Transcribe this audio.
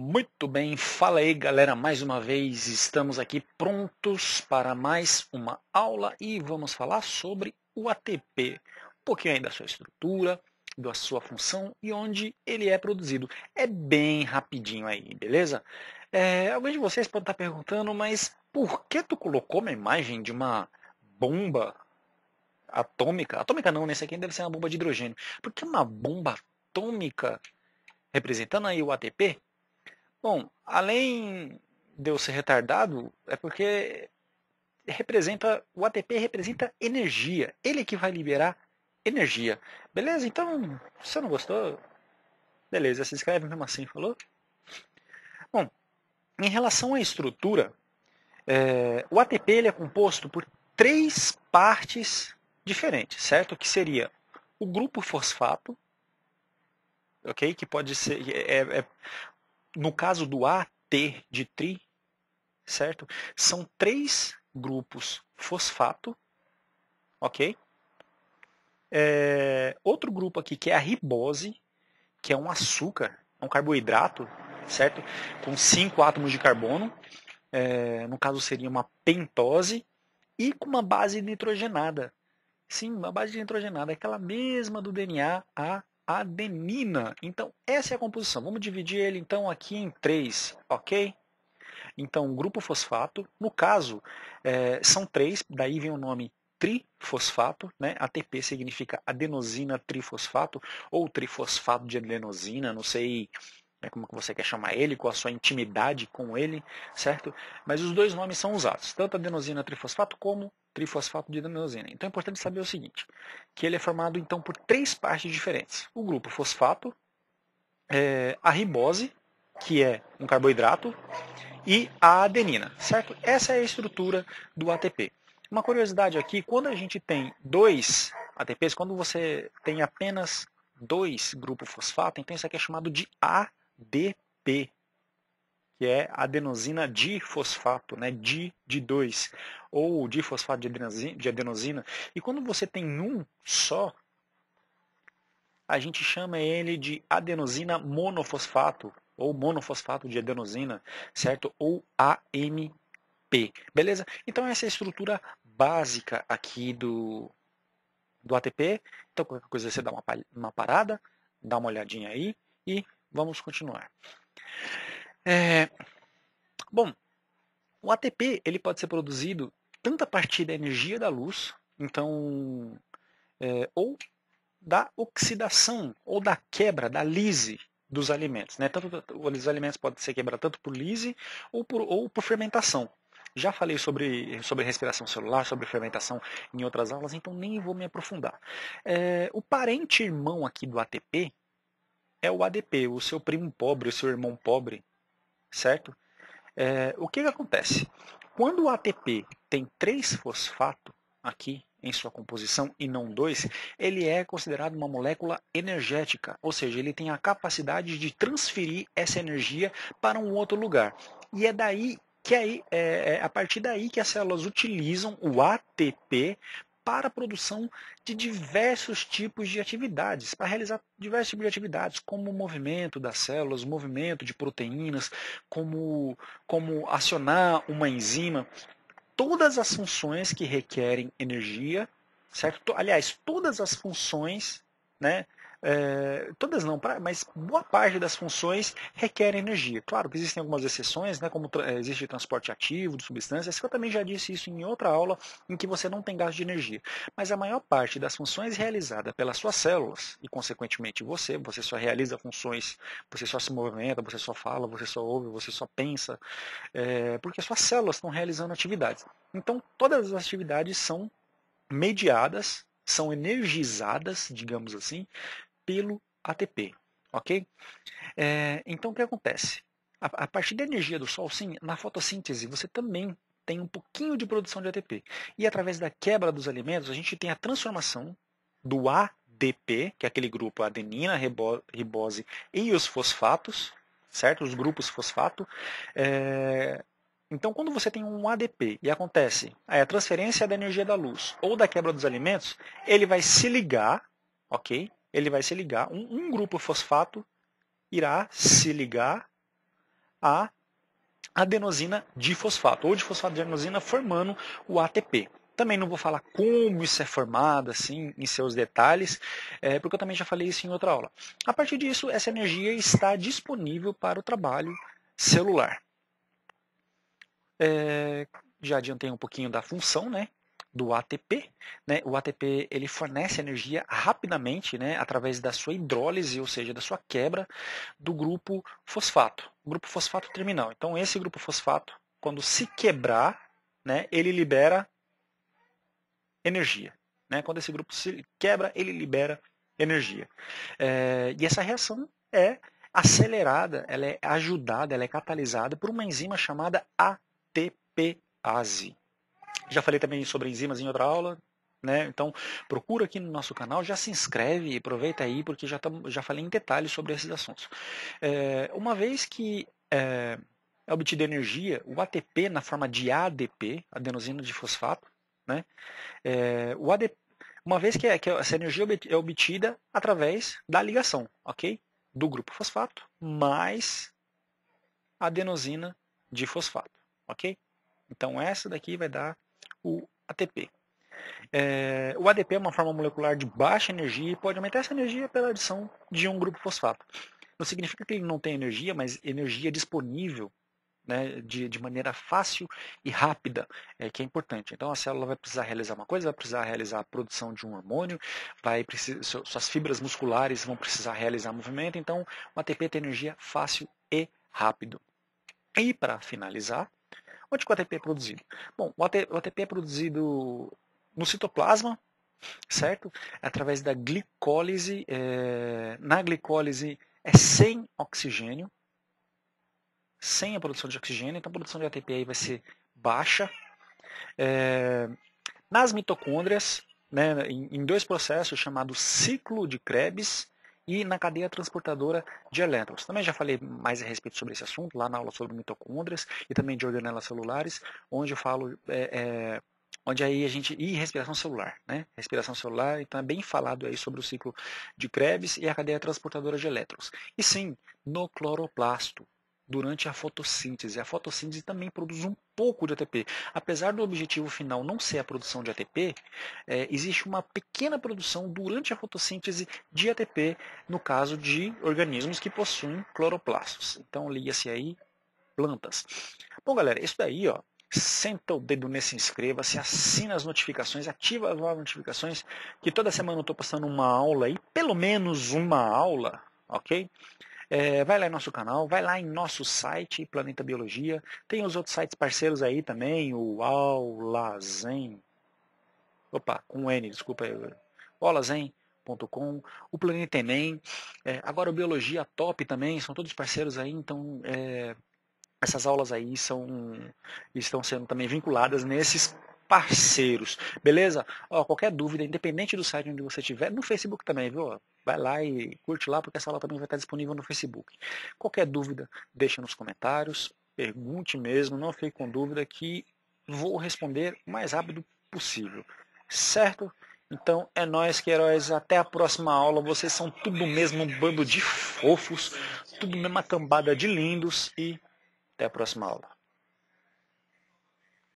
Muito bem, fala aí galera, mais uma vez estamos aqui prontos para mais uma aula e vamos falar sobre o ATP, um pouquinho aí da sua estrutura, da sua função e onde ele é produzido. É bem rapidinho aí, beleza? É, alguns de vocês podem estar perguntando, mas por que tu colocou uma imagem de uma bomba atômica? Atômica não, nesse né? aqui deve ser uma bomba de hidrogênio. Porque uma bomba atômica representando aí o ATP Bom, além de eu ser retardado, é porque representa o ATP representa energia. Ele que vai liberar energia. Beleza? Então, se você não gostou, beleza, se inscreve mesmo assim, falou? Bom, em relação à estrutura, é, o ATP ele é composto por três partes diferentes, certo? Que seria o grupo fosfato, ok? Que pode ser é, é, no caso do A, T de tri, certo? São três grupos fosfato, ok? É, outro grupo aqui que é a ribose, que é um açúcar, é um carboidrato, certo? Com cinco átomos de carbono, é, no caso seria uma pentose, e com uma base nitrogenada. Sim, uma base nitrogenada, aquela mesma do DNA, a adenina. Então, essa é a composição. Vamos dividir ele, então, aqui em três, ok? Então, grupo fosfato, no caso, é, são três, daí vem o nome trifosfato, né? ATP significa adenosina trifosfato ou trifosfato de adenosina, não sei né, como você quer chamar ele, com a sua intimidade com ele, certo? Mas os dois nomes são usados, tanto adenosina trifosfato como trifosfato de adenosina. Então é importante saber o seguinte, que ele é formado então por três partes diferentes. O grupo fosfato, é, a ribose, que é um carboidrato, e a adenina, certo? Essa é a estrutura do ATP. Uma curiosidade aqui, quando a gente tem dois ATPs, quando você tem apenas dois grupos fosfato, então isso aqui é chamado de A DP, que é adenosina difosfato, né? Di de 2, ou difosfato de adenosina, de adenosina. E quando você tem um só, a gente chama ele de adenosina monofosfato, ou monofosfato de adenosina, certo? Ou AMP. Beleza? Então essa é a estrutura básica aqui do, do ATP. Então qualquer coisa você dá uma, uma parada, dá uma olhadinha aí e Vamos continuar. É, bom, o ATP ele pode ser produzido tanto a partir da energia da luz, então, é, ou da oxidação ou da quebra, da lise dos alimentos. Né? Tanto, os alimentos podem ser quebrados tanto por lise ou por, ou por fermentação. Já falei sobre, sobre respiração celular, sobre fermentação em outras aulas, então nem vou me aprofundar. É, o parente irmão aqui do ATP é o ADP, o seu primo pobre, o seu irmão pobre, certo? É, o que, que acontece? Quando o ATP tem três fosfato aqui em sua composição e não dois, ele é considerado uma molécula energética, ou seja, ele tem a capacidade de transferir essa energia para um outro lugar. E é daí que aí, é, é a partir daí que as células utilizam o ATP para a produção de diversos tipos de atividades, para realizar diversos tipos de atividades, como o movimento das células, o movimento de proteínas, como, como acionar uma enzima. Todas as funções que requerem energia, certo? Aliás, todas as funções né, é, todas não, mas boa parte das funções requer energia. Claro que existem algumas exceções, né, como tra existe transporte ativo de substâncias, que eu também já disse isso em outra aula, em que você não tem gasto de energia. Mas a maior parte das funções realizadas pelas suas células, e consequentemente você, você só realiza funções, você só se movimenta, você só fala, você só ouve, você só pensa, é, porque suas células estão realizando atividades. Então, todas as atividades são mediadas são energizadas, digamos assim, pelo ATP, ok? É, então, o que acontece? A, a partir da energia do Sol, sim, na fotossíntese, você também tem um pouquinho de produção de ATP. E através da quebra dos alimentos, a gente tem a transformação do ADP, que é aquele grupo adenina, ribose e os fosfatos, certo? Os grupos fosfato. É... Então, quando você tem um ADP e acontece a transferência da energia da luz ou da quebra dos alimentos, ele vai se ligar, ok? ele vai se ligar, um, um grupo fosfato irá se ligar à adenosina difosfato ou difosfato de adenosina formando o ATP. Também não vou falar como isso é formado, assim, em seus detalhes, é, porque eu também já falei isso em outra aula. A partir disso, essa energia está disponível para o trabalho celular. É, já adiantei um pouquinho da função, né? do ATP. Né? O ATP ele fornece energia rapidamente né? através da sua hidrólise, ou seja, da sua quebra do grupo fosfato, grupo fosfato terminal. Então, esse grupo fosfato, quando se quebrar, né? ele libera energia. Né? Quando esse grupo se quebra, ele libera energia. É, e essa reação é acelerada, ela é ajudada, ela é catalisada por uma enzima chamada ATPase. Já falei também sobre enzimas em outra aula. Né? Então, procura aqui no nosso canal, já se inscreve, aproveita aí, porque já, tam, já falei em detalhes sobre esses assuntos. É, uma vez que é, é obtida energia, o ATP na forma de ADP, adenosina de fosfato, né? É, o ADP, uma vez que, é, que essa energia é obtida através da ligação, ok? Do grupo fosfato mais adenosina de fosfato, ok? Então essa daqui vai dar o ATP. É, o ADP é uma forma molecular de baixa energia e pode aumentar essa energia pela adição de um grupo fosfato. Não significa que ele não tem energia, mas energia disponível né, de, de maneira fácil e rápida, é, que é importante. Então a célula vai precisar realizar uma coisa, vai precisar realizar a produção de um hormônio, vai precisar, suas fibras musculares vão precisar realizar movimento, então o ATP tem energia fácil e rápido. E para finalizar, Onde que o ATP é produzido? Bom, o ATP é produzido no citoplasma, certo? É através da glicólise. É... Na glicólise é sem oxigênio, sem a produção de oxigênio, então a produção de ATP aí vai ser baixa. É... Nas mitocôndrias, né, em dois processos chamados ciclo de Krebs e na cadeia transportadora de elétrons. Também já falei mais a respeito sobre esse assunto lá na aula sobre mitocôndrias e também de organelas celulares, onde eu falo é, é, onde aí a gente e respiração celular, né? Respiração celular, então é bem falado aí sobre o ciclo de Krebs e a cadeia transportadora de elétrons. E sim, no cloroplasto, durante a fotossíntese. A fotossíntese também produz um pouco de ATP. Apesar do objetivo final não ser a produção de ATP, é, existe uma pequena produção durante a fotossíntese de ATP no caso de organismos que possuem cloroplastos. Então liga-se aí plantas. Bom, galera, isso daí, ó, senta o dedo nesse inscreva, se assina as notificações, ativa as notificações, que toda semana eu estou passando uma aula aí, pelo menos uma aula, ok? É, vai lá em nosso canal, vai lá em nosso site, Planeta Biologia. Tem os outros sites parceiros aí também, o Aulazen. Opa, um N, desculpa aí. Aulazen o Planeta Enem, é, agora o Biologia Top também, são todos parceiros aí, então é, essas aulas aí são, estão sendo também vinculadas nesses parceiros, beleza? Ó, qualquer dúvida, independente do site onde você estiver, no Facebook também, viu? Vai lá e curte lá, porque essa aula também vai estar disponível no Facebook. Qualquer dúvida, deixa nos comentários, pergunte mesmo, não fique com dúvida que vou responder o mais rápido possível, certo? Então é nós que heróis, até a próxima aula. Vocês são tudo mesmo um bando de fofos, tudo mesmo uma cambada de lindos e até a próxima aula.